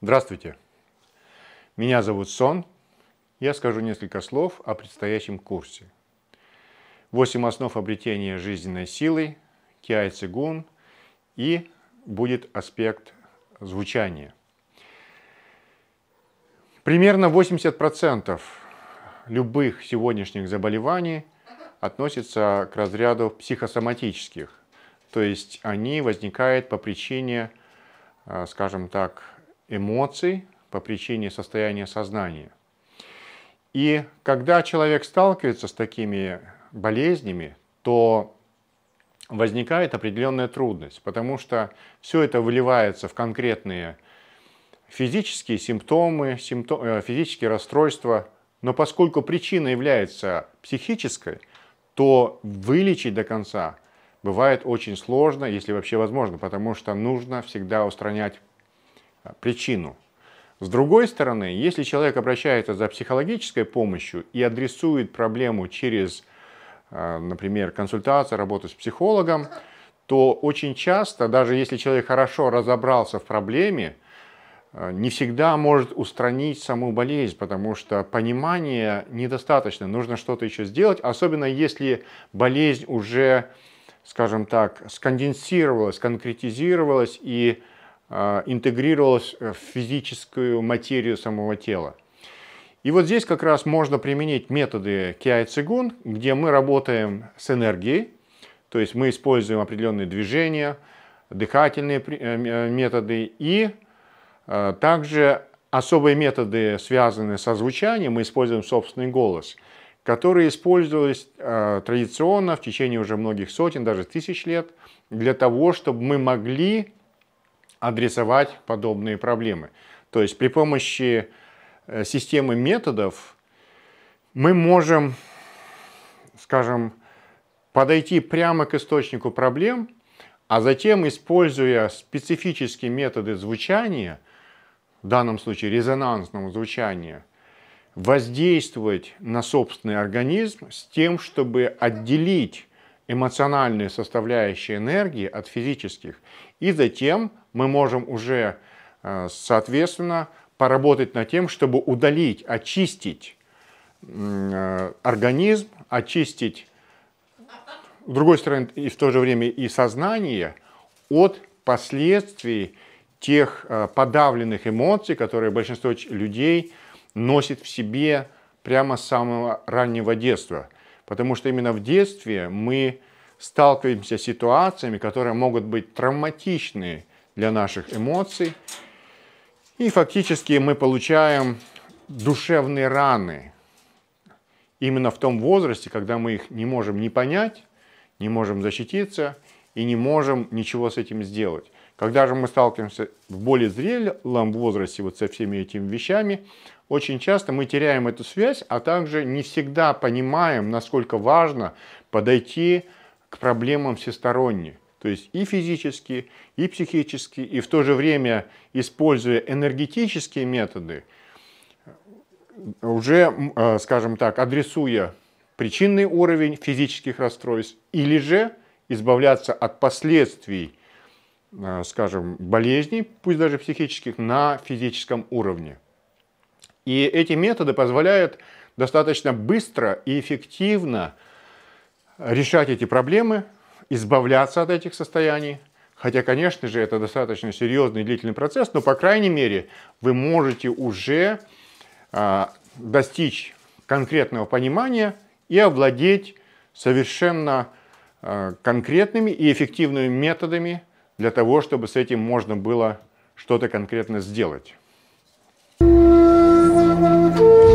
Здравствуйте, меня зовут Сон. Я скажу несколько слов о предстоящем курсе. Восемь основ обретения жизненной силы, Киай Цигун и будет аспект звучания. Примерно 80% любых сегодняшних заболеваний относятся к разряду психосоматических, то есть они возникают по причине, а, скажем так, эмоций по причине состояния сознания. И когда человек сталкивается с такими болезнями, то возникает определенная трудность, потому что все это выливается в конкретные физические симптомы, симптом, э, физические расстройства, но поскольку причина является психической, то вылечить до конца бывает очень сложно, если вообще возможно, потому что нужно всегда устранять Э, причину. С другой стороны, если человек обращается за психологической помощью и адресует проблему через, э, например, консультацию, работу с психологом, то очень часто, даже если человек хорошо разобрался в проблеме, э, не всегда может устранить саму болезнь, потому что понимания недостаточно, нужно что-то еще сделать, особенно если болезнь уже, скажем так, сконденсировалась, конкретизировалась и а, интегрировалось э, в физическую материю самого тела. И вот здесь как раз можно применить методы Киай Цигун, где мы работаем с энергией, то есть мы используем определенные движения, дыхательные э, э, методы и также особые методы, связанные со звучанием, мы используем собственный голос, которые использовались традиционно в течение уже многих сотен, даже тысяч лет, для того, чтобы мы могли адресовать подобные проблемы. То есть при помощи э, системы методов мы можем, скажем, подойти прямо к источнику проблем, а затем, используя специфические методы звучания, в данном случае резонансного звучания, воздействовать на собственный организм с тем, чтобы отделить эмоциональные составляющие энергии от физических. И затем мы можем уже, э, соответственно, поработать над тем, чтобы удалить, очистить э, организм, очистить, с другой стороны, и в то же время и сознание от последствий тех э, подавленных эмоций, которые большинство людей носит в себе прямо с самого раннего детства – Потому что именно в детстве мы сталкиваемся с ситуациями, которые могут быть травматичны для наших эмоций. И фактически мы получаем душевные раны именно в том возрасте, когда мы их не можем не понять, не можем защититься и не можем ничего с этим сделать. Когда же мы сталкиваемся в более зрелом возрасте вот со всеми этими вещами, очень часто мы теряем эту связь, а также не всегда понимаем, насколько важно подойти к проблемам всесторонне. То есть и физически, и психически, и в то же время, используя энергетические методы, уже, э, скажем так, адресуя причинный уровень физических расстройств, или же избавляться от последствий, э, скажем, болезней, пусть даже психических, на физическом уровне. И эти методы позволяют достаточно быстро и эффективно решать эти проблемы, избавляться от этих состояний. Хотя, конечно же, это достаточно серьезный и длительный процесс, но, по крайней мере, вы можете уже э, достичь конкретного понимания и овладеть совершенно э, конкретными и эффективными методами для того, чтобы с этим можно было что-то конкретно сделать. Música